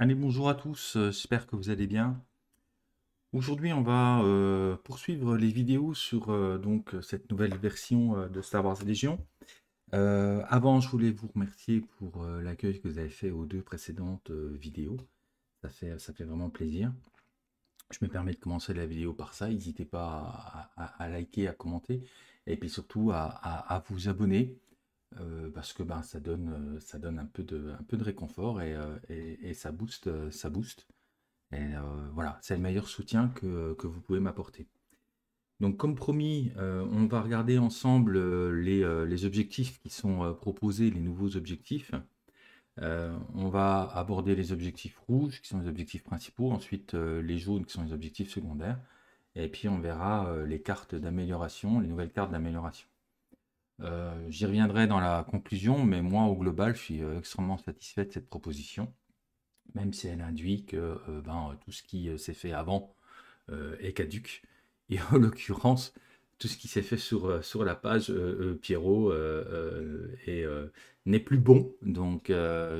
Allez, bonjour à tous, euh, j'espère que vous allez bien. Aujourd'hui, on va euh, poursuivre les vidéos sur euh, donc cette nouvelle version de Star Wars Légion. avant, je voulais vous remercier pour l'accueil que vous avez fait aux deux précédentes vidéos. Ça fait, ça fait vraiment plaisir. Je me permets de commencer la vidéo par ça. N'hésitez pas à, liker, à commenter et puis surtout à, à vous abonner. Euh, parce que ben, ça donne, euh, ça donne un, peu de, un peu de réconfort et, euh, ça booste. Ça Et voilà, c'est le meilleur soutien que, vous pouvez m'apporter. Donc comme promis, on va regarder ensemble les, les, objectifs qui sont proposés, les nouveaux objectifs. on va aborder les objectifs rouges qui sont les objectifs principaux, ensuite les jaunes qui sont les objectifs secondaires, et puis on verra les cartes d'amélioration, les nouvelles cartes d'amélioration. Euh, j'y reviendrai dans la conclusion, mais moi, au global, je suis euh, extrêmement satisfait de cette proposition, même si elle induit que euh, ben, tout ce qui s'est fait avant est caduque. Et en l'occurrence, tout ce qui s'est fait sur, sur la page Pierrot n'est plus bon. Donc,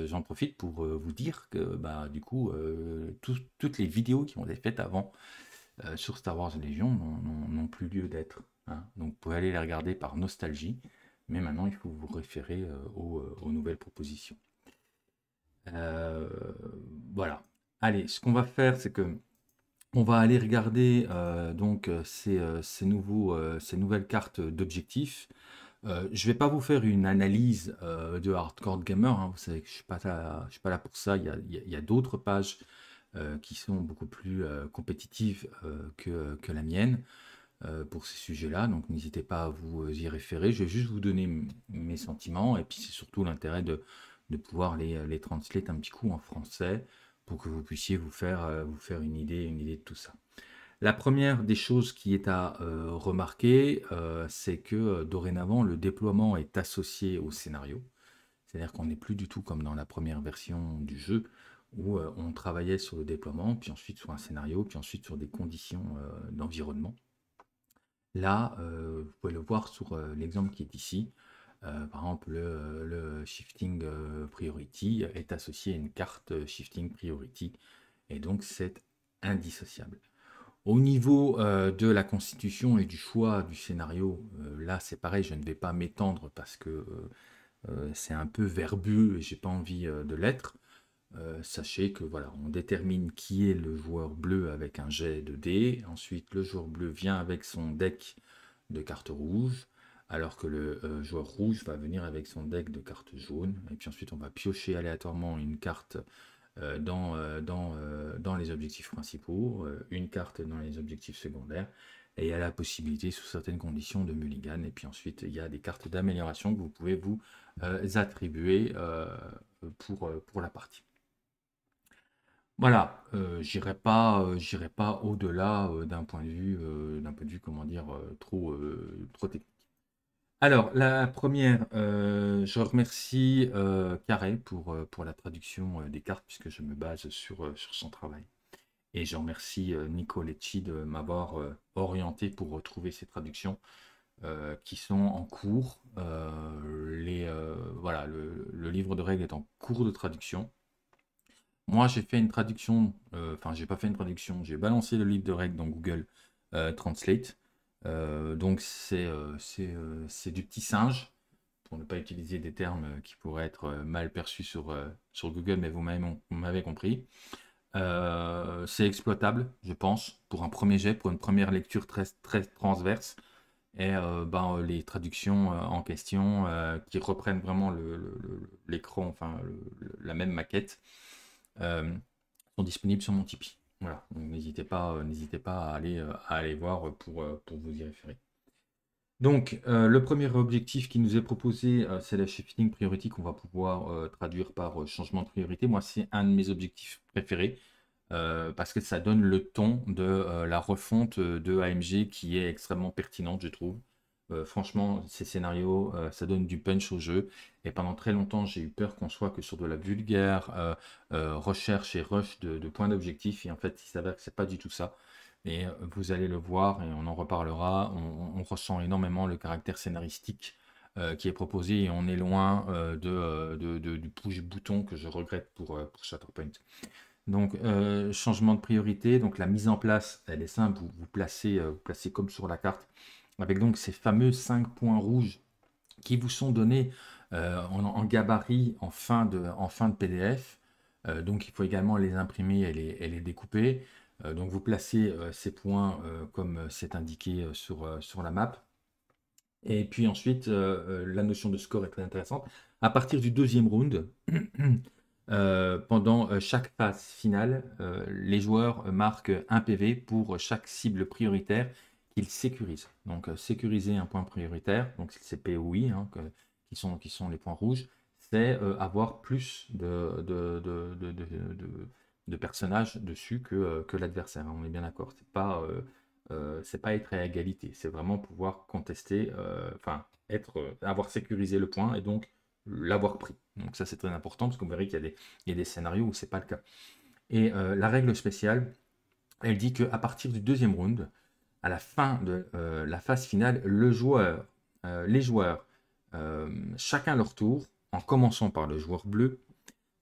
j'en profite pour vous dire que, ben, du coup, toutes les vidéos qui ont été faites avant sur Star Wars Légion n'ont plus lieu d'être. Hein. Donc vous pouvez aller les regarder par nostalgie, mais maintenant il faut vous référer euh, euh, aux, nouvelles propositions. Euh, voilà. Allez, ce qu'on va faire, c'est que on va aller regarder donc ces, nouvelles cartes d'objectifs. je ne vais pas vous faire une analyse de Hardcore Gamer, hein. vous savez que je ne suis, pas là pour ça, il y a, d'autres pages qui sont beaucoup plus compétitives que, la mienne. Euh, pour ces sujets-là. Donc n'hésitez pas à vous euh, y référer. Je vais juste vous donner mes sentiments et puis c'est surtout l'intérêt de, pouvoir les, euh, les translate un petit coup en français pour que vous puissiez vous faire, vous faire une, idée, une idée de tout ça. La première des choses qui est à remarquer, c'est que dorénavant, le déploiement est associé au scénario. C'est-à-dire qu'on n'est plus du tout comme dans la première version du jeu, où on travaillait sur le déploiement, puis ensuite sur un scénario, puis ensuite sur des conditions d'environnement. Là, euh, vous pouvez le voir sur euh, l'exemple qui est ici. Euh, par exemple, le, shifting priority est associé à une carte shifting priority et donc c'est indissociable. Au niveau de la constitution et du choix du scénario, là c'est pareil, je ne vais pas m'étendre parce que c'est un peu verbu et j'ai pas envie de l'être. Euh, sachez que voilà, on détermine qui est le joueur bleu avec un jet de dés. Ensuite, le joueur bleu vient avec son deck de cartes rouges, alors que le euh, joueur rouge va venir avec son deck de cartes jaunes. Et puis ensuite, on va piocher aléatoirement une carte euh, dans, les objectifs principaux, une carte dans les objectifs secondaires. Et il y a la possibilité, sous certaines conditions, de mulligan. Et puis ensuite, il y a des cartes d'amélioration que vous pouvez vous attribuer pour la partie. Voilà, euh, j'irai pas, euh, pas au-delà, euh, d'un point de vue, d'un point de vue, comment dire, trop, technique. Alors la première, je remercie, Carré pour, pour la traduction, des cartes puisque je me base sur, sur son travail et je remercie, Nicolecci Nicoletti de m'avoir, orienté pour retrouver ces traductions, qui sont en cours. les, voilà, le livre de règles est en cours de traduction. Moi, j'ai fait une traduction, euh, enfin, j'ai pas fait une traduction, j'ai balancé le livre de règles dans Google euh, Translate. Euh, donc, c'est du petit singe, pour ne pas utiliser des termes qui pourraient être mal perçus sur, Google, mais vous m'avez compris. c'est exploitable, je pense, pour un premier jet, pour une première lecture très, transverse. Et ben, les traductions en question qui reprennent vraiment l'écran, enfin la même maquette, euh, sont disponibles sur mon Tipeee. Voilà, n'hésitez pas, euh, n'hésitez pas à aller, euh, à aller voir pour, vous y référer. Donc, le premier objectif qui nous est proposé, c'est la shifting priority qu'on va pouvoir traduire par changement de priorité. Moi, c'est un de mes objectifs préférés parce que ça donne le ton de la refonte de AMG qui est extrêmement pertinente, je trouve. Euh, franchement, ces scénarios, euh, ça donne du punch au jeu. Et pendant très longtemps, j'ai eu peur qu'on soit que sur de la vulgaire euh, recherche et rush de, points d'objectif. Et en fait, il s'avère que c'est pas du tout ça. Et vous allez le voir, et on en reparlera. On, ressent énormément le caractère scénaristique qui est proposé et on est loin du push-bouton que je regrette pour, pour Shatterpoint. Donc, changement de priorité. Donc, la mise en place, elle est simple. Vous, placez, vous placez comme sur la carte avec donc ces fameux 5 points rouges qui vous sont donnés euh, en, gabarit en fin de, PDF. Euh, donc il faut également les imprimer et les, découper. Euh, donc vous placez ces points comme c'est indiqué sur, sur la map. Et puis ensuite, la notion de score est très intéressante. À partir du deuxième round, pendant chaque phase finale, les joueurs marquent un PV pour chaque cible prioritaire sécurise. Donc euh, sécuriser un point prioritaire, donc c'est POI, hein, que, qui, sont, qui sont les points rouges, c'est euh, avoir plus de, de, personnages dessus euh, que, l'adversaire. on est bien d'accord. C'est pas, c'est pas être à égalité. C'est vraiment pouvoir contester, enfin être, avoir sécurisé le point et donc l'avoir pris. Donc ça c'est très important parce qu'on verrait qu'il y, a des scénarios où c'est pas le cas. Et la règle spéciale, elle dit qu'à partir du deuxième round, à la fin de euh, la phase finale, le joueur, euh, les joueurs, euh, chacun leur tour, en commençant par le joueur bleu,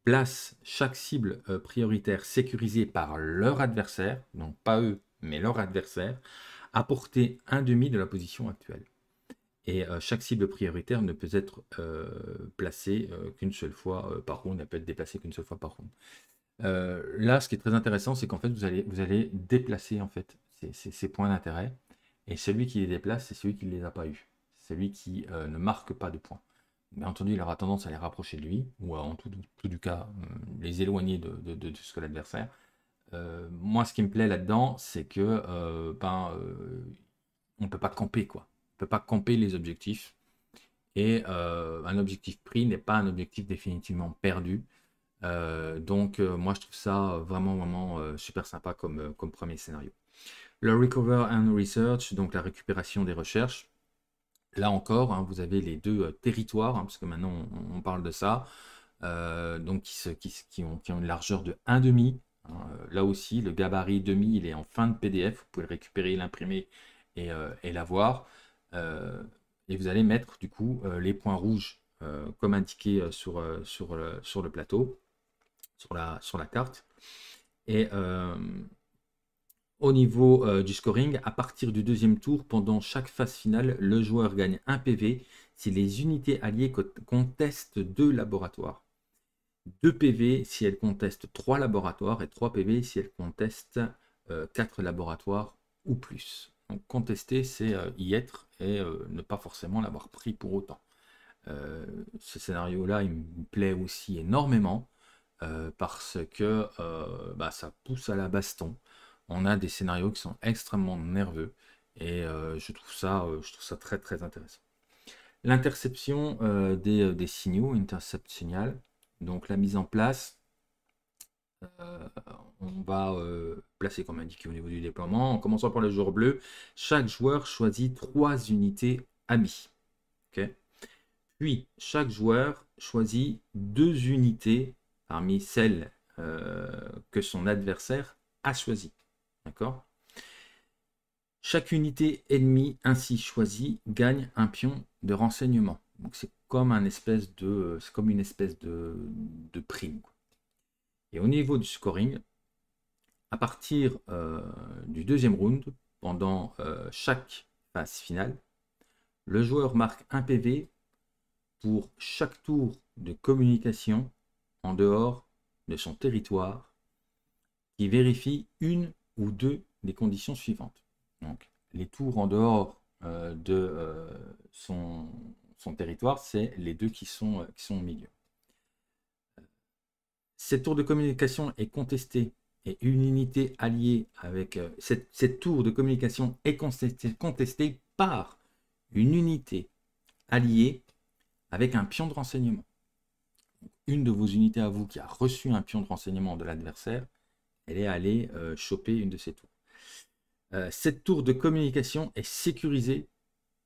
place chaque cible prioritaire sécurisée par leur adversaire, donc pas eux, mais leur adversaire, à portée un demi de la position actuelle. Et chaque cible prioritaire ne peut être placée qu'une seule fois par round, elle peut être déplacée qu'une seule fois par round. là, ce qui est très intéressant, c'est qu'en fait, vous allez, vous allez déplacer en fait ces points d'intérêt. Et celui qui les déplace, c'est celui qui ne les a pas eus. Celui qui euh, ne marque pas de points. Bien entendu, il aura tendance à les rapprocher de lui, ou en tout, du cas, hum, les éloigner de, ce que l'adversaire. Euh, moi, ce qui me plaît là-dedans, c'est que euh, ben, on peut pas camper, quoi. On peut pas camper les objectifs. Et un objectif pris n'est pas un objectif définitivement perdu. donc, moi, je trouve ça vraiment, vraiment super sympa comme, comme premier scénario. Le Recover and Research, donc la récupération des recherches. Là encore, hein, vous avez les deux euh, territoires, hein, parce que maintenant on, parle de ça, euh, donc qui, ont, une largeur de 1,5. Hein, euh, là aussi, le gabarit demi, il est en fin de PDF. Vous pouvez le récupérer, l'imprimer et, l'avoir. et vous allez mettre du coup les points rouges comme indiqué sur, le, plateau, sur la, sur la carte. Et, au niveau euh, du scoring, à partir du deuxième tour, pendant chaque phase finale, le joueur gagne un PV si les unités alliées contestent deux laboratoires. 2 PV si elles contestent 3 laboratoires et 3 PV si elles contestent euh, quatre 4 laboratoires ou plus. Donc contester, c'est euh, y être et ne pas forcément l'avoir pris pour autant. ce scénario-là, il me plaît aussi énormément parce que bah, ça pousse à la baston on a des scénarios qui sont extrêmement nerveux et euh, je, trouve ça, euh, je trouve ça très très intéressant. L'interception euh, des, signaux, intercept signal, donc la mise en place, on va placer comme indiqué au niveau du déploiement, en commençant par le joueur bleu, chaque joueur choisit trois unités amies. Ok. Puis chaque joueur choisit deux unités parmi celles que son adversaire a choisies. D'accord Chaque unité ennemie ainsi choisie gagne un pion de renseignement. Donc c'est comme, un espèce de, une espèce de, prime. Et au niveau du scoring, à partir euh, du deuxième round, pendant euh, chaque phase finale, le joueur marque un PV pour chaque tour de communication en dehors de son territoire qui vérifie une ou deux des conditions suivantes. Donc, les tours en dehors euh, de euh, son, territoire, c'est les deux qui sont, euh, qui sont au milieu. Cette tour de communication est contestée et une unité alliée avec cette, tour de communication est contestée par une unité alliée avec un pion de renseignement. Une de vos unités à vous qui a reçu un pion de renseignement de l'adversaire elle est allée euh, choper une de ses tours. Euh, cette tour de communication est sécurisée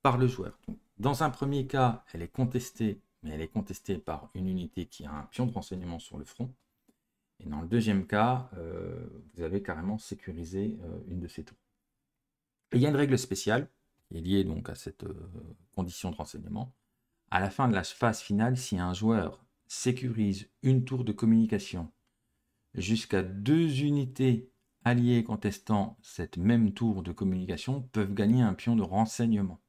par le joueur. dans un premier cas, elle est contestée, mais elle est contestée par une unité qui a un pion de renseignement sur le front. Et dans le deuxième cas, euh, vous avez carrément sécurisé une de ces tours. il y a une règle spéciale qui est liée donc à cette condition de renseignement. À la fin de la phase finale, si un joueur sécurise une tour de communication jusqu'à deux unités alliées contestant cette même tour de communication peuvent gagner un pion de renseignement.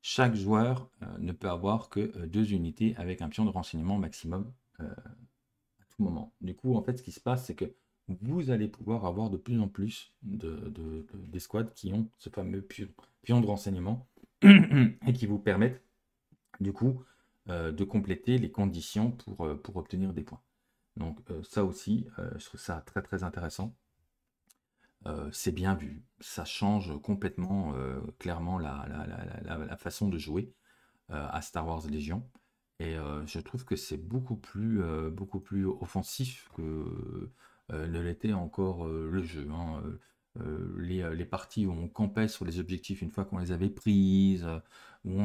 Chaque joueur euh, ne peut avoir que euh, deux unités avec un pion de renseignement maximum euh, à tout moment. Du coup, en fait, ce qui se passe, c'est que vous allez pouvoir avoir de plus en plus de, squads qui ont ce fameux pion, de renseignement et qui vous permettent, du coup, de compléter les conditions pour obtenir des points. Donc euh, ça aussi, euh, je trouve ça très très intéressant. Euh, c'est bien vu. Ça change complètement, clairement, la, façon de jouer à Star Wars Légion. Et je trouve que c'est beaucoup, plus, beaucoup plus offensif que ne l'était encore le jeu. Hein, euh, euh, les, parties où on campait sur les objectifs une fois qu'on les avait prises, euh, où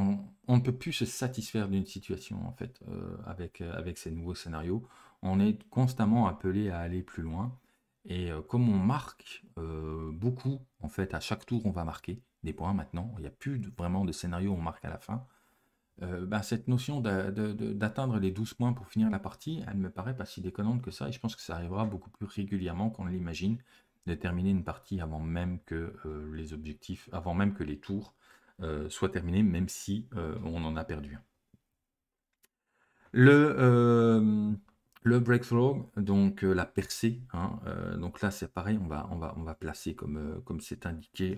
on, ne peut plus se satisfaire d'une situation en fait avec, avec ces nouveaux scénarios. On est constamment appelé à aller plus loin. Et comme on marque beaucoup, en fait, à chaque tour, on va marquer des points maintenant. Il n'y a plus vraiment de scénario où on marque à la fin. Ben, cette notion d'atteindre les 12 points pour finir la partie, elle me paraît pas si déconnante que ça, et je pense que ça arrivera beaucoup plus régulièrement qu'on l'imagine, déterminer une partie avant même que euh, les objectifs, avant même que les tours euh, soient terminés, même si euh, on en a perdu un. Le, le breakthrough, donc la percée, hein, donc là c'est pareil, on va, on va, on va placer comme comme c'est indiqué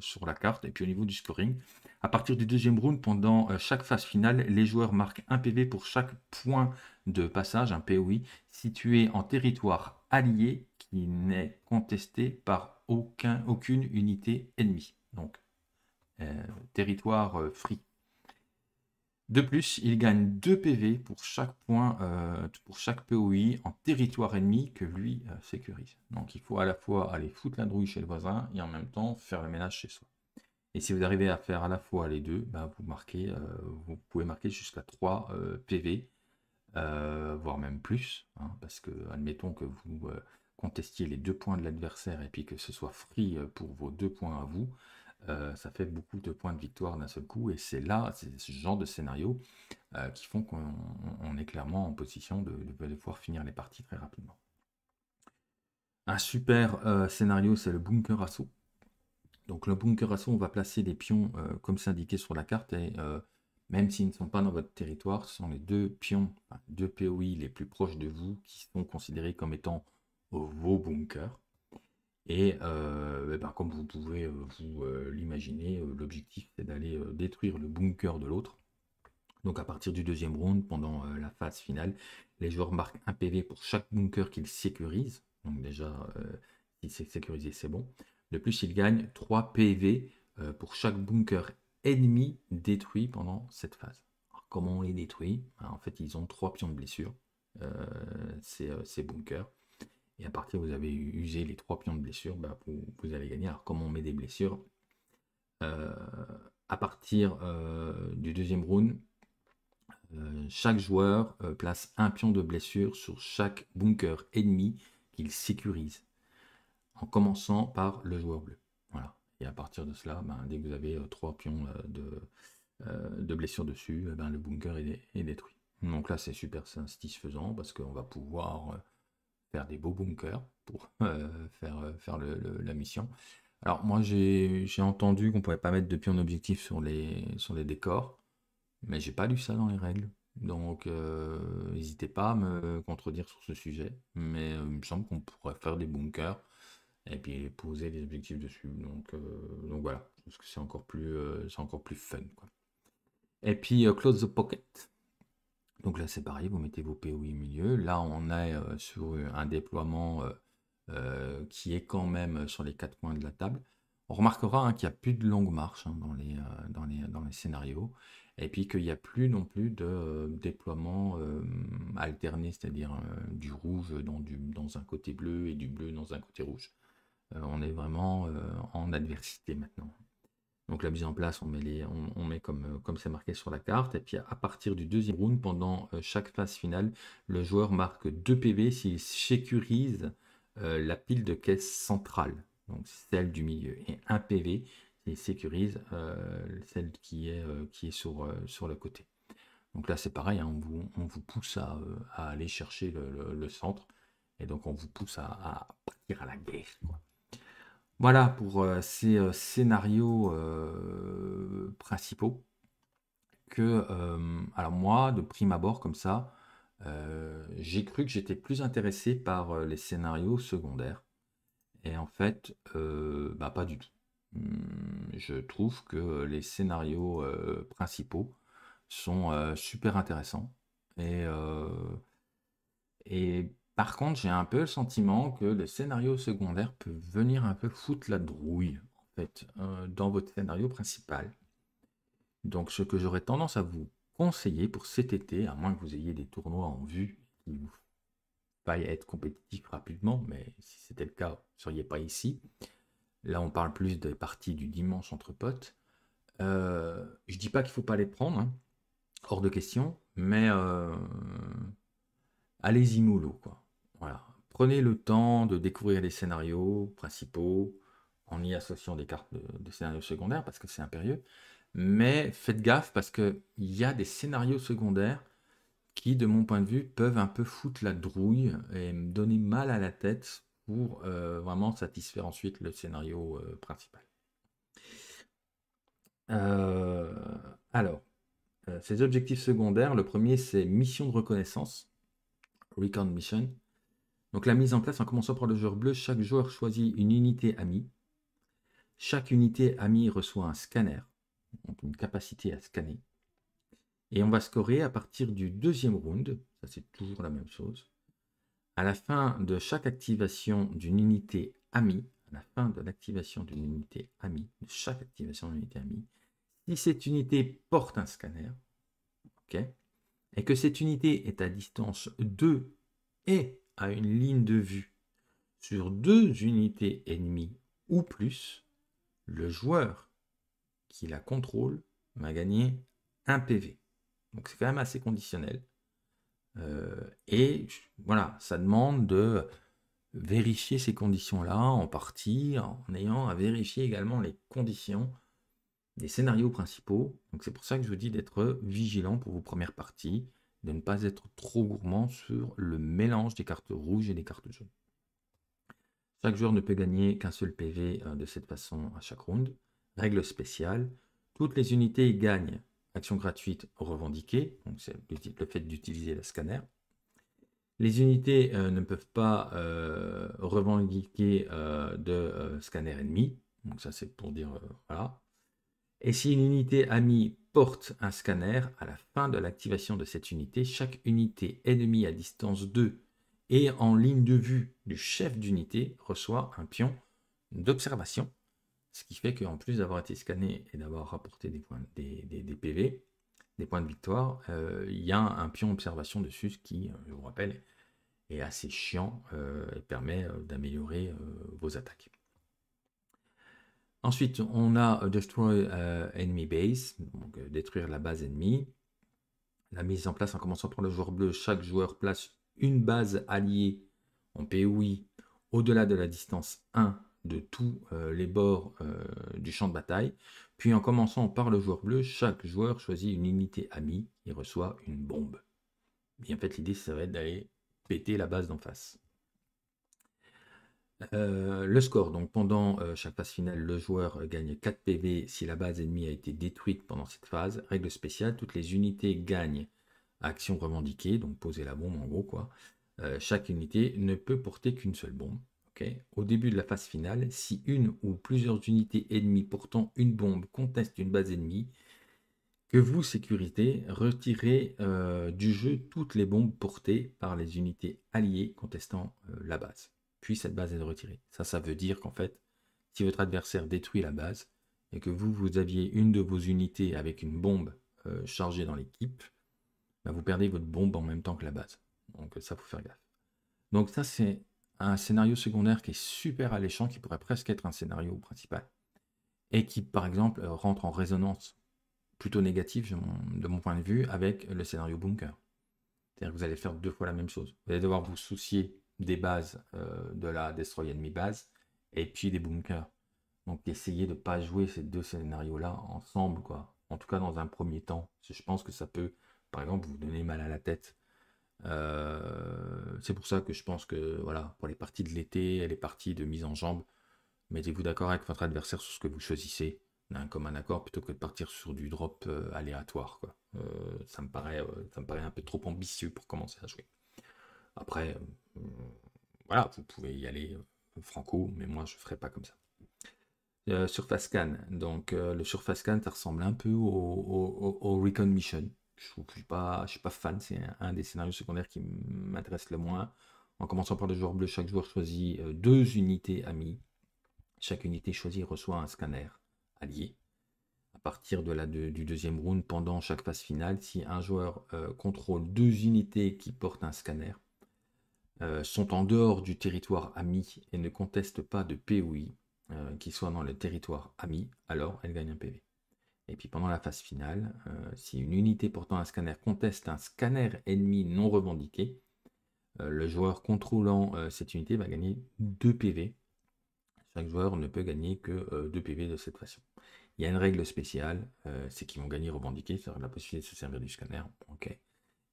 sur la carte. Et puis au niveau du scoring, à partir du deuxième round, pendant chaque phase finale, les joueurs marquent un PV pour chaque point de passage, un POI, situé en territoire allié n'est contesté par aucun, aucune unité ennemie. Donc, euh, territoire euh, free. De plus, il gagne 2 PV pour chaque point, euh, pour chaque POI en territoire ennemi que lui sécurise. Donc il faut à la fois aller foutre la drouille chez le voisin et en même temps faire le ménage chez soi. Et si vous arrivez à faire à la fois les deux, ben, vous, marquez, vous pouvez marquer jusqu'à 3 PV, voire même plus. Hein, parce que admettons que vous contestiez les deux points de l'adversaire et puis que ce soit free euh, pour vos deux points à vous, euh, ça fait beaucoup de points de victoire d'un seul coup. Et c'est là, c'est ce genre de scénario euh, qui font qu'on est clairement en position de, pouvoir finir les parties très rapidement. Un super scénario, c'est le bunker assaut. Donc le bunker assaut, on va placer des pions comme c'est indiqué sur la carte et même s'ils ne sont pas dans votre territoire, ce sont les deux pions, deux POI les plus proches de vous qui sont considérés comme étant vos bunkers. Et euh, eh ben, comme vous pouvez euh, vous euh, l'imaginer, l'objectif c'est d'aller détruire le bunker de l'autre. Donc à partir du deuxième round, pendant la phase finale, les joueurs marquent un PV pour chaque bunker qu'ils sécurisent. Donc déjà, s'il s'est sécurisé, c'est bon. De plus, ils gagnent 3 PV pour chaque bunker ennemi détruit pendant cette phase. Alors, comment on les détruit ben, En fait, ils ont 3 pions de blessure, c'est ces bunkers. Et à partir vous avez usé les trois pions de blessure, bah, vous, allez gagner. Alors comment on met des blessures euh, À partir euh, du deuxième round, euh, chaque joueur place un pion de blessure sur chaque bunker ennemi qu'il sécurise, en commençant par le joueur bleu. Voilà. Et à partir de cela, ben, dès que vous avez trois pions de, de blessure dessus, eh ben, le bunker est, est détruit. Donc là, c'est super satisfaisant parce qu'on va pouvoir des beaux bunkers pour euh, faire, euh, faire la mission. Alors moi j'ai entendu qu'on pouvait pas mettre de pions objectif sur les, sur les décors, mais j'ai pas lu ça dans les règles. Donc euh, n'hésitez pas à me contredire sur ce sujet, mais il me semble qu'on pourrait faire des bunkers et puis poser des objectifs dessus. Donc, donc voilà, parce que c'est encore, plus, c'est encore plus fun. Quoi. Et puis Close the Pocket, donc là, c'est pareil, vous mettez vos POI au milieu. Là, on est euh, sur un déploiement euh, euh, qui est quand même sur les quatre coins de la table. On remarquera hein, qu'il n'y a plus de longue marche hein, dans, les, dans, les, scénarios. Et puis qu'il n'y a plus non plus de déploiement alterné, c'est-à-dire du rouge dans, un côté bleu et du bleu dans un côté rouge. on est vraiment en adversité maintenant. Donc la mise en place, on met, les, on, met comme euh, comme c'est marqué sur la carte. Et puis à partir du deuxième round, pendant euh, chaque phase finale, le joueur marque 2 PV s'il sécurise euh, la pile de caisse centrale, donc celle du milieu, et 1 PV s'il sécurise celle qui est, qui est sur, sur le côté. Donc là c'est pareil, hein, on, vous, pousse à, aller chercher le, centre, et donc on vous pousse à, partir à la guerre. Voilà pour euh, ces euh, scénarios euh, principaux que, alors moi, de prime abord comme ça, j'ai cru que j'étais plus intéressé par les scénarios secondaires. Et en fait, bah, pas du tout. Hum, je trouve que les scénarios principaux sont super intéressants. Et, et par contre, j'ai un peu le sentiment que le scénario secondaire peut venir un peu foutre la drouille, en fait, euh, dans votre scénario principal. Donc, ce que j'aurais tendance à vous conseiller pour cet été, à moins que vous ayez des tournois en vue qui vous faille être compétitif rapidement, mais si c'était le cas, vous ne seriez pas ici. Là, on parle plus des parties du dimanche entre potes. Euh, je dis pas qu'il faut pas les prendre, hein, hors de question, mais euh, allez-y mollo, quoi. Prenez le temps de découvrir les scénarios principaux en y associant des cartes de, scénarios secondaires parce que c'est impérieux. Mais faites gaffe parce qu'il y a des scénarios secondaires qui, de mon point de vue, peuvent un peu foutre la drouille et me donner mal à la tête pour euh, vraiment satisfaire ensuite le scénario euh, principal. Euh, alors, ces objectifs secondaires, le premier c'est mission de reconnaissance, recon mission, donc la mise en place en commençant par le joueur bleu, chaque joueur choisit une unité amie. Chaque unité amie reçoit un scanner, donc une capacité à scanner. Et on va scorer à partir du deuxième round, ça c'est toujours la même chose. À la fin de chaque activation d'une unité amie, à la fin de l'activation d'une unité amie, de chaque activation d'une unité amie, si cette unité porte un scanner, et que cette unité est à distance 2 et une ligne de vue sur deux unités ennemies ou plus, le joueur qui la contrôle m'a gagné un PV. Donc c'est quand même assez conditionnel. Euh, et voilà, ça demande de vérifier ces conditions-là en partie, en ayant à vérifier également les conditions des scénarios principaux. Donc c'est pour ça que je vous dis d'être vigilant pour vos premières parties de ne pas être trop gourmand sur le mélange des cartes rouges et des cartes jaunes. Chaque joueur ne peut gagner qu'un seul PV euh, de cette façon à chaque round. Règle spéciale, toutes les unités gagnent action gratuite revendiquée, donc c'est le fait d'utiliser la scanner. Les unités euh, ne peuvent pas euh, revendiquer de scanner ennemi, donc ça c'est pour dire voilà. Et si une unité amie porte un scanner à la fin de l'activation de cette unité. Chaque unité ennemie à distance 2 et en ligne de vue du chef d'unité reçoit un pion d'observation. Ce qui fait qu'en plus d'avoir été scanné et d'avoir rapporté des, points, PV, des points de victoire, euh, il y a un pion observation dessus, ce qui, euh, je vous rappelle, est assez chiant euh, et permet d'améliorer vos attaques. Ensuite, on a euh, Destroy euh, Enemy Base, donc euh, détruire la base ennemie. La mise en place en commençant par le joueur bleu, chaque joueur place une base alliée en POI au-delà de la distance 1 de tous les bords du champ de bataille. Puis en commençant par le joueur bleu, chaque joueur choisit une unité amie et reçoit une bombe. Et en fait, l'idée, ça va être d'aller péter la base d'en face. Euh, le score, donc pendant euh, chaque phase finale, le joueur euh, gagne 4 PV si la base ennemie a été détruite pendant cette phase. Règle spéciale, toutes les unités gagnent action revendiquée, donc poser la bombe en gros quoi. chaque unité ne peut porter qu'une seule bombe. Au début de la phase finale, si une ou plusieurs unités ennemies portant une bombe contestent une base ennemie, que vous, sécurité, retirez du jeu toutes les bombes portées par les unités alliées contestant la base puis cette base est retirée. Ça, ça veut dire qu'en fait, si votre adversaire détruit la base et que vous, vous aviez une de vos unités avec une bombe euh, chargée dans l'équipe, bah, vous perdez votre bombe en même temps que la base. Donc euh, ça, faut faire gaffe. Donc ça, c'est un scénario secondaire qui est super alléchant, qui pourrait presque être un scénario principal. Et qui, par exemple, euh, rentre en résonance plutôt négative, de mon point de vue, avec le scénario bunker. C'est-à-dire que vous allez faire deux fois la même chose. Vous allez devoir vous soucier des bases, euh, de la destroy enemy base, et puis des bunkers. Donc essayez de ne pas jouer ces deux scénarios-là ensemble, quoi. En tout cas dans un premier temps. je pense que ça peut, par exemple, vous donner mal à la tête. Euh, c'est pour ça que je pense que voilà, pour les parties de l'été, les parties de mise en jambe, mettez-vous d'accord avec votre adversaire sur ce que vous choisissez d'un commun accord plutôt que de partir sur du drop euh, aléatoire. Quoi. ça, me paraît, ça me paraît un peu trop ambitieux pour commencer à jouer. Après, voilà, vous pouvez y aller euh, franco, mais moi je ne ferai pas comme ça. Euh, surface Scan. Donc euh, le Surface Scan, ça ressemble un peu au, Recon Mission. Je ne suis, pas, pas fan, c'est un, des scénarios secondaires qui m'intéresse le moins. En commençant par le joueur bleu, chaque joueur choisit deux unités amies. Chaque unité choisie reçoit un scanner allié. À partir de la, du deuxième round, pendant chaque phase finale, si un joueur contrôle deux unités qui portent un scanner, euh, sont en dehors du territoire ami et ne contestent pas de POI euh, qui soit dans le territoire ami, alors elle gagne un PV. Et puis pendant la phase finale, euh, si une unité portant un scanner conteste un scanner ennemi non revendiqué, le joueur contrôlant cette unité va gagner 2 PV. Chaque joueur ne peut gagner que 2 PV de cette façon. Il y a une règle spéciale, c'est qu'ils vont gagner revendiqué, ça à la possibilité de se servir du scanner. ok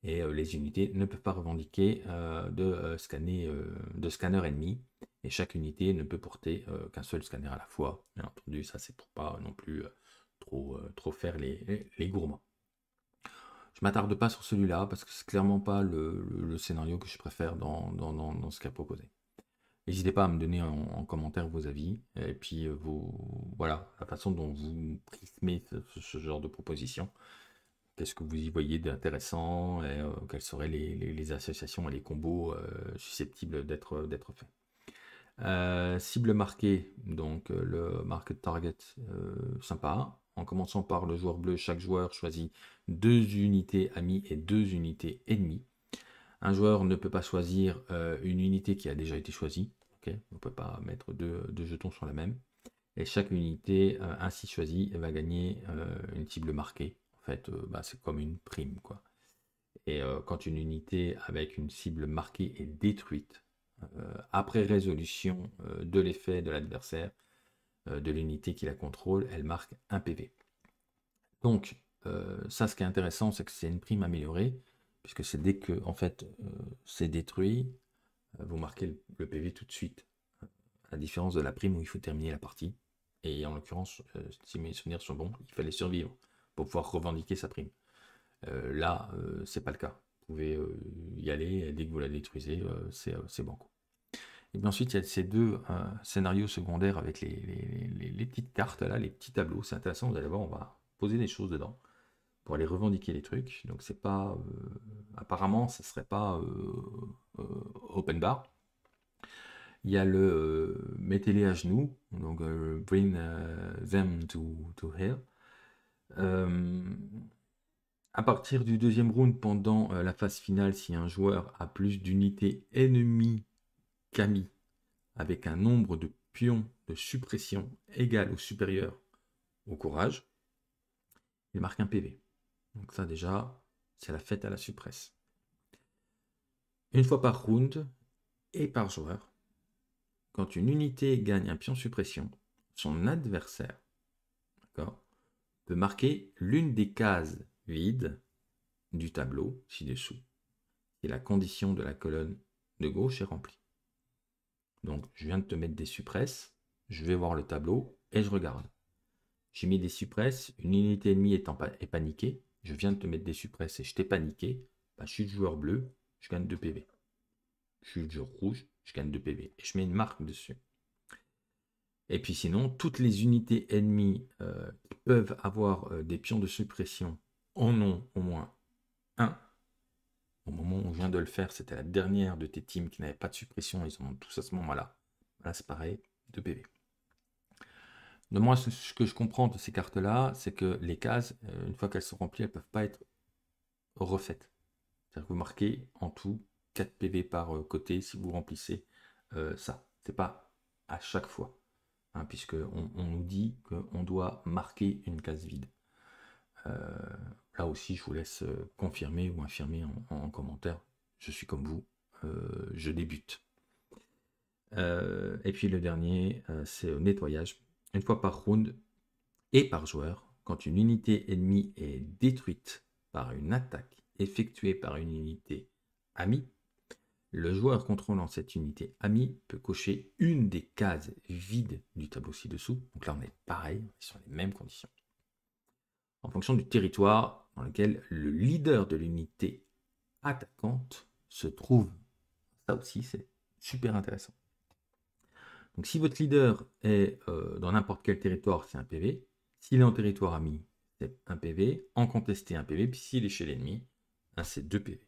et euh, les unités ne peuvent pas revendiquer euh, euh, de, scanner, de scanner ennemi et chaque unité ne peut porter qu'un seul scanner à la fois. Bien entendu, ça c'est pour pas non plus trop, trop faire les, gourmands. Je m'attarde pas sur celui-là parce que c'est clairement pas le, scénario que je préfère dans, dans, dans, ce qu'a proposé. N'hésitez pas à me donner en, commentaire vos avis et puis voilà, la façon dont vous prismez ce, ce genre de proposition. Qu'est-ce que vous y voyez d'intéressant et euh, quelles seraient les, associations et les combos euh, susceptibles d'être faits euh, cible marquée, donc le market target, sympa. En commençant par le joueur bleu, chaque joueur choisit deux unités amies et deux unités ennemies. Un joueur ne peut pas choisir une unité qui a déjà été choisie. On ne peut pas mettre deux, jetons sur la même. Et chaque unité ainsi choisie va gagner une cible marquée. En fait, euh, bah, c'est comme une prime. Quoi. Et euh, quand une unité avec une cible marquée est détruite, euh, après résolution de l'effet de l'adversaire, de l'unité qui la contrôle, elle marque un PV. Donc, ça, ce qui est intéressant, c'est que c'est une prime améliorée, puisque c'est dès que, en fait, c'est détruit, vous marquez le, PV tout de suite. À différence de la prime où il faut terminer la partie. Et en l'occurrence, si mes souvenirs sont bons, il fallait survivre pour pouvoir revendiquer sa prime. Euh, là, euh, c'est pas le cas. Vous pouvez euh, y aller, dès que vous la détruisez, c'est bon Et puis ensuite, il y a ces deux scénarios secondaires avec les, petites cartes, là, les petits tableaux. C'est intéressant, vous allez voir, on va poser des choses dedans pour aller revendiquer les trucs. Donc c'est pas. apparemment, ça serait pas open bar. Il y a le mettez-les à genoux, donc bring them to, to hell. Euh, à partir du deuxième round, pendant euh, la phase finale, si un joueur a plus d'unités ennemies qu'amis avec un nombre de pions de suppression égal ou supérieur au courage, il marque un PV. Donc ça déjà, c'est la fête à la suppresse. Une fois par round et par joueur, quand une unité gagne un pion suppression, son adversaire d'accord, peux marquer l'une des cases vides du tableau ci-dessous Et la condition de la colonne de gauche est remplie. Donc je viens de te mettre des suppresses, je vais voir le tableau et je regarde. J'ai mis des suppresses, une unité ennemie est paniquée, je viens de te mettre des suppresses et je t'ai paniqué, bah, je suis le joueur bleu, je gagne 2 PV. Je suis le joueur rouge, je gagne 2 PV. Et je mets une marque dessus. Et puis sinon, toutes les unités ennemies euh, peuvent avoir euh, des pions de suppression en ont au moins un. Au moment où on vient de le faire, c'était la dernière de tes teams qui n'avait pas de suppression. Ils ont tous à ce moment-là. Là, c'est pareil, de PV. De moi, ce que je comprends de ces cartes-là, c'est que les cases, euh, une fois qu'elles sont remplies, elles ne peuvent pas être refaites. C'est-à-dire que vous marquez en tout 4 PV par côté si vous remplissez ça. ça. C'est pas à chaque fois. Hein, puisqu'on on nous dit qu'on doit marquer une case vide. Euh, là aussi, je vous laisse euh, confirmer ou infirmer en, commentaire. Je suis comme vous, euh, je débute. et puis le dernier, c'est au nettoyage. Une fois par round et par joueur, quand une unité ennemie est détruite par une attaque effectuée par une unité amie, le joueur contrôlant cette unité amie peut cocher une des cases vides du tableau ci-dessous. Donc là, on est pareil, sur les mêmes conditions. En fonction du territoire dans lequel le leader de l'unité attaquante se trouve. Ça aussi, c'est super intéressant. Donc si votre leader est euh, dans n'importe quel territoire, c'est un PV. S'il est en territoire ami, c'est un PV. En contesté, un PV. Puis s'il est chez l'ennemi, c'est deux PV.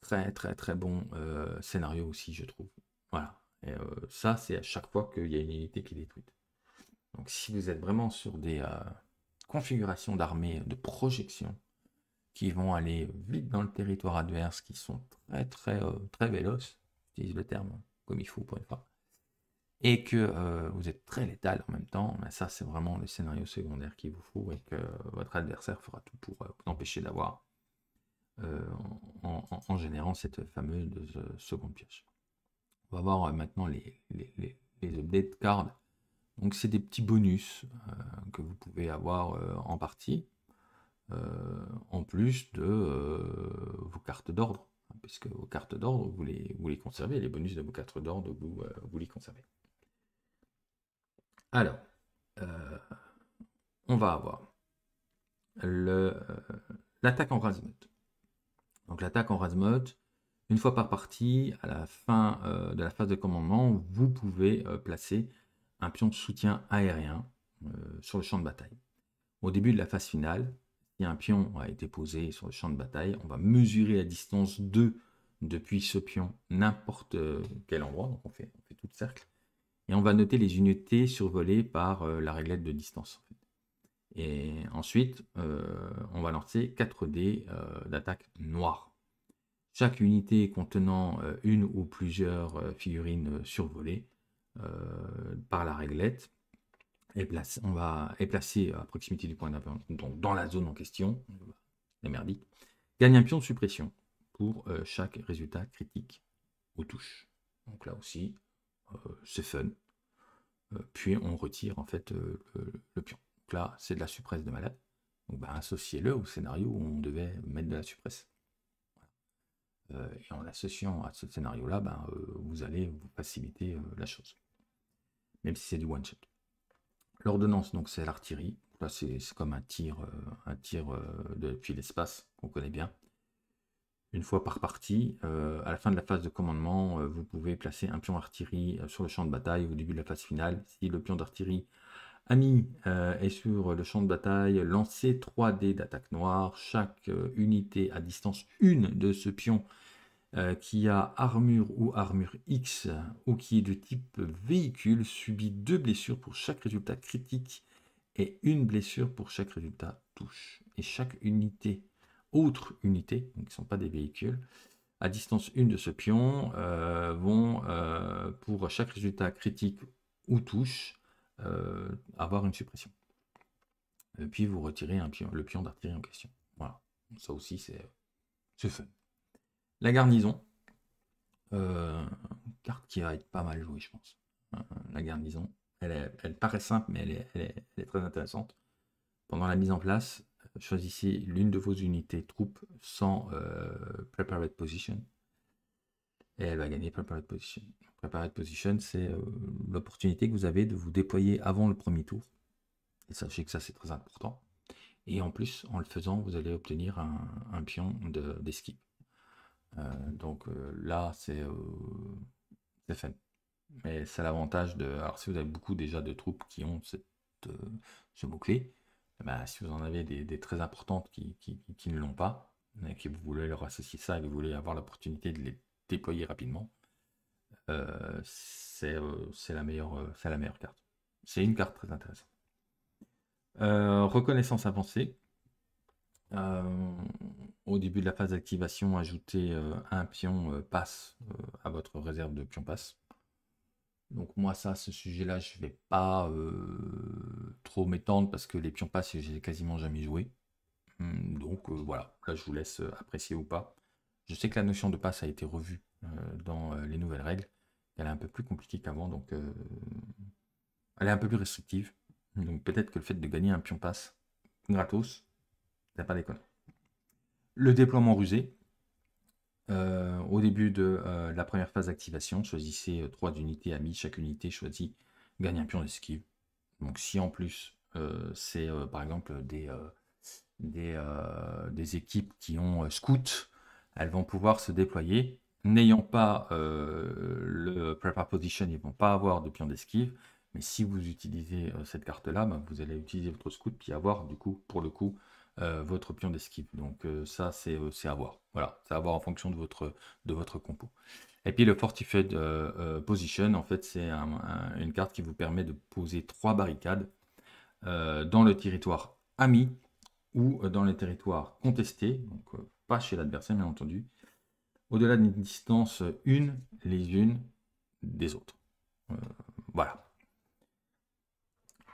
Très, très, très bon euh, scénario aussi, je trouve. Voilà. Et euh, ça, c'est à chaque fois qu'il y a une unité qui est détruite. Donc, si vous êtes vraiment sur des euh, configurations d'armée de projection qui vont aller vite dans le territoire adverse, qui sont très, très, très véloces, j'utilise le terme comme il faut pour une fois, et que vous êtes très létal en même temps, mais ben ça c'est vraiment le scénario secondaire qu'il vous faut et que votre adversaire fera tout pour vous empêcher d'avoir euh, en, générant cette fameuse euh, seconde pioche. On va voir euh, maintenant les, les, les, update cards. Donc c'est des petits bonus que vous pouvez avoir en partie, en plus de vos cartes d'ordre, hein, puisque vos cartes d'ordre, vous les, vous les conservez, les bonus de vos cartes d'ordre, vous, vous les conservez. Alors, on va avoir l'attaque en note. Donc l'attaque en raz-mode, une fois par partie, à la fin euh, de la phase de commandement, vous pouvez euh, placer un pion de soutien aérien euh, sur le champ de bataille. Au début de la phase finale, si un pion a été posé sur le champ de bataille, on va mesurer la distance 2 depuis ce pion n'importe quel endroit, donc on fait, tout le cercle, et on va noter les unités survolées par la réglette de distance. fait. Et ensuite, euh, on va lancer 4 dés euh, d'attaque noire. Chaque unité contenant euh, une ou plusieurs figurines survolées par la réglette est, placée à proximité du point d'avance, donc dans la zone en question, la merdique, gagne un pion de suppression pour chaque résultat critique ou touche. Donc là aussi, c'est fun. puis on retire en fait le pion là, c'est de la suppresse de malade. Donc ben, associez-le au scénario où on devait mettre de la suppresse. Euh, et en associant à ce scénario-là, ben, euh, vous allez vous faciliter euh, la chose. Même si c'est du one-shot. L'ordonnance, donc c'est l'artillerie. Là, c'est comme un tir, un tir depuis l'espace qu'on connaît bien. Une fois par partie, à la fin de la phase de commandement, vous pouvez placer un pion artillerie sur le champ de bataille au début de la phase finale. Si le pion d'artillerie Ami euh, est sur le champ de bataille, lancé 3D d'attaque noire. Chaque euh, unité à distance 1 de ce pion euh, qui a armure ou armure X ou qui est de type véhicule subit deux blessures pour chaque résultat critique et une blessure pour chaque résultat touche. Et chaque unité, autre unité, donc qui ne sont pas des véhicules, à distance 1 de ce pion, vont pour chaque résultat critique ou touche, euh, avoir une suppression. Et puis vous retirez le pion d'artillerie en question. Voilà, ça aussi c'est fun. La garnison, euh, carte qui va être pas mal jouée, je pense. Euh, la garnison, elle, paraît simple, mais elle est, très intéressante. Pendant la mise en place, choisissez l'une de vos unités troupes sans euh, prepared position. Et elle va gagner prepared position de position, c'est euh, l'opportunité que vous avez de vous déployer avant le premier tour. Et sachez que ça, c'est très important. Et en plus, en le faisant, vous allez obtenir un, pion d'esquive. De, euh, donc euh, là, c'est fait. Mais c'est l'avantage de. Alors, si vous avez beaucoup déjà de troupes qui ont ce mot-clé, eh ben, si vous en avez des, très importantes qui, qui ne l'ont pas, et que vous voulez leur associer ça et que vous voulez avoir l'opportunité de les déployer rapidement, euh, euh, euh, c'est la, meilleure, carte. C'est une carte très intéressante. reconnaissance avancée. au début de la phase d'activation, ajoutez un pion passe à votre réserve de pion passe. Donc moi ça, ce sujet-là, je ne vais pas trop m'étendre parce que les pions passe, j'ai quasiment jamais joué. Hum, donc voilà, là je vous laisse apprécier ou pas. Je sais que la notion de passe a été revue dans les nouvelles règles elle est un peu plus compliquée qu'avant, donc euh, elle est un peu plus restrictive. Donc peut-être que le fait de gagner un pion passe gratos, ça pas déconné. Le déploiement rusé. Euh, au début de euh, la première phase d'activation, choisissez trois unités amies. Chaque unité choisie, gagne un pion d'esquive. Donc si en plus c'est par exemple des, des, des, équipes qui ont scout, elles vont pouvoir se déployer n'ayant pas euh, le prepare position, ils vont pas avoir de pion d'esquive. Mais si vous utilisez euh, cette carte-là, ben, vous allez utiliser votre scout puis avoir du coup, pour le coup, euh, votre pion d'esquive. Donc ça, c'est à voir. Voilà, c'est à voir en fonction de votre, de votre compo. Et puis le Fortified Position, en fait, c'est une carte qui vous permet de poser trois barricades dans le territoire ami ou dans le territoire contesté. donc pas chez l'adversaire bien entendu, au-delà d'une distance une les unes des autres. Euh, voilà.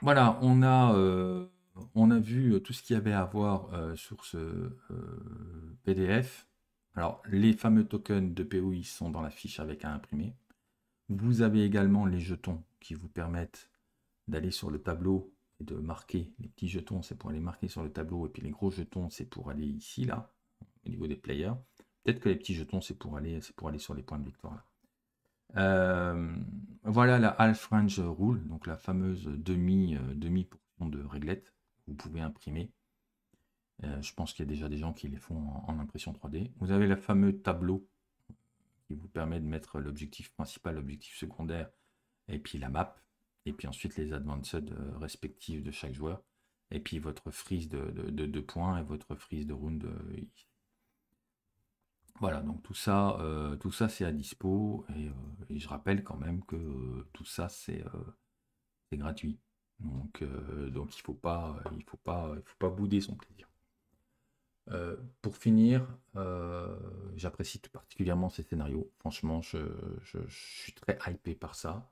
Voilà, on a, euh, on a vu tout ce qu'il y avait à voir euh, sur ce PDF. Alors, les fameux tokens de POI sont dans la fiche avec à imprimer. Vous avez également les jetons qui vous permettent d'aller sur le tableau et de marquer. Les petits jetons, c'est pour aller marquer sur le tableau. Et puis les gros jetons, c'est pour aller ici, là, au niveau des players que les petits jetons, c'est pour aller, c'est pour aller sur les points de victoire. Euh, voilà la half range rule, donc la fameuse demi euh, demi portion de réglette Vous pouvez imprimer. Euh, je pense qu'il ya déjà des gens qui les font en, impression 3D. Vous avez le fameux tableau qui vous permet de mettre l'objectif principal, l'objectif secondaire, et puis la map, et puis ensuite les advanced respectifs de chaque joueur, et puis votre frise de, deux points et votre frise de round voilà, donc tout ça, euh, tout ça c'est à dispo et, euh, je rappelle quand même que euh, tout ça c'est gratuit. Donc, donc il ne faut, pas, faut, faut pas bouder son plaisir. pour finir, j'apprécie tout particulièrement ces scénarios. Franchement, je suis très hypé par ça.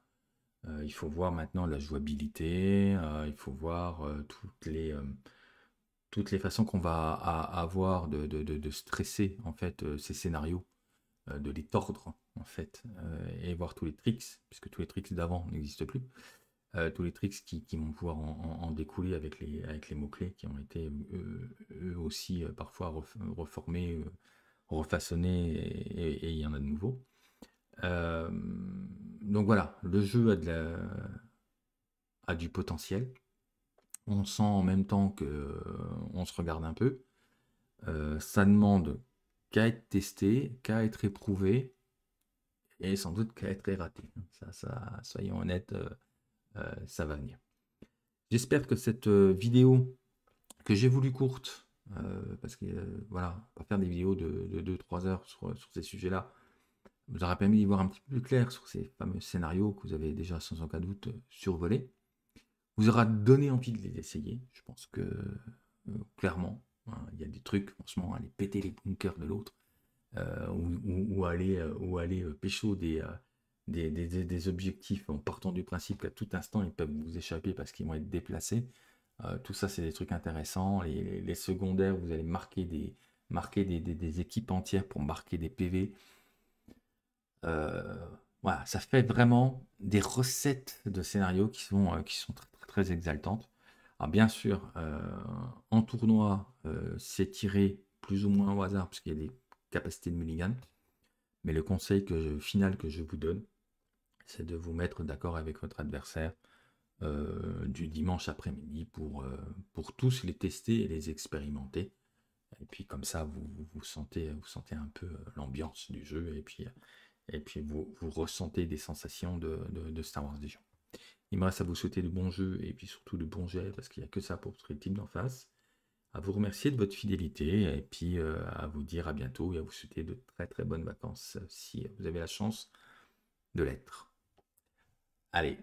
il faut voir maintenant la jouabilité, il faut voir toutes les toutes les façons qu'on va avoir de, stresser en fait euh, ces scénarios, euh, de les tordre en fait, euh, et voir tous les tricks, puisque tous les tricks d'avant n'existent plus, tous les tricks qui, vont pouvoir en, découler avec les, avec les mots-clés qui ont été eux aussi parfois reformés, refaçonnés, et, il y en a de nouveaux. donc voilà, le jeu de a du potentiel on sent en même temps que euh, on se regarde un peu. Euh, ça demande qu'à être testé, qu'à être éprouvé, et sans doute qu'à être raté. Ça, ça, soyons honnêtes, euh, ça va venir. J'espère que cette vidéo que j'ai voulu courte, parce que voilà, faire des vidéos de 2-3 heures sur, sur ces sujets-là, vous aura permis d'y voir un petit peu plus clair sur ces fameux scénarios que vous avez déjà sans aucun doute survolés vous aura donné envie de les essayer. Je pense que euh, clairement, hein, il y a des trucs, franchement, aller péter les bunkers de l'autre euh, ou, aller, euh, ou aller pécho des, des, objectifs en partant du principe qu'à tout instant ils peuvent vous échapper parce qu'ils vont être déplacés. tout ça, c'est des trucs intéressants. Les, secondaires, vous allez marquer des, marquer des, équipes entières pour marquer des PV. voilà, ça fait vraiment des recettes de scénarios qui sont, qui sont très exaltante. Alors ah, bien sûr, euh, en tournoi, euh, c'est tiré plus ou moins au hasard, parce qu'il y a des capacités de mulligan. Mais le conseil que je, final que je vous donne, c'est de vous mettre d'accord avec votre adversaire euh, du dimanche après-midi pour, pour tous les tester et les expérimenter. Et puis comme ça, vous, vous, sentez, vous sentez un peu l'ambiance du jeu et puis, et puis vous, ressentez des sensations de, Star Wars Légion. Il me reste à vous souhaiter de bons jeux et puis surtout de bons jets parce qu'il n'y a que ça pour votre le type d'en face. À vous remercier de votre fidélité et puis euh, à vous dire à bientôt et à vous souhaiter de très très bonnes vacances euh, si vous avez la chance de l'être. Allez,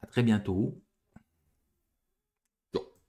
à très bientôt.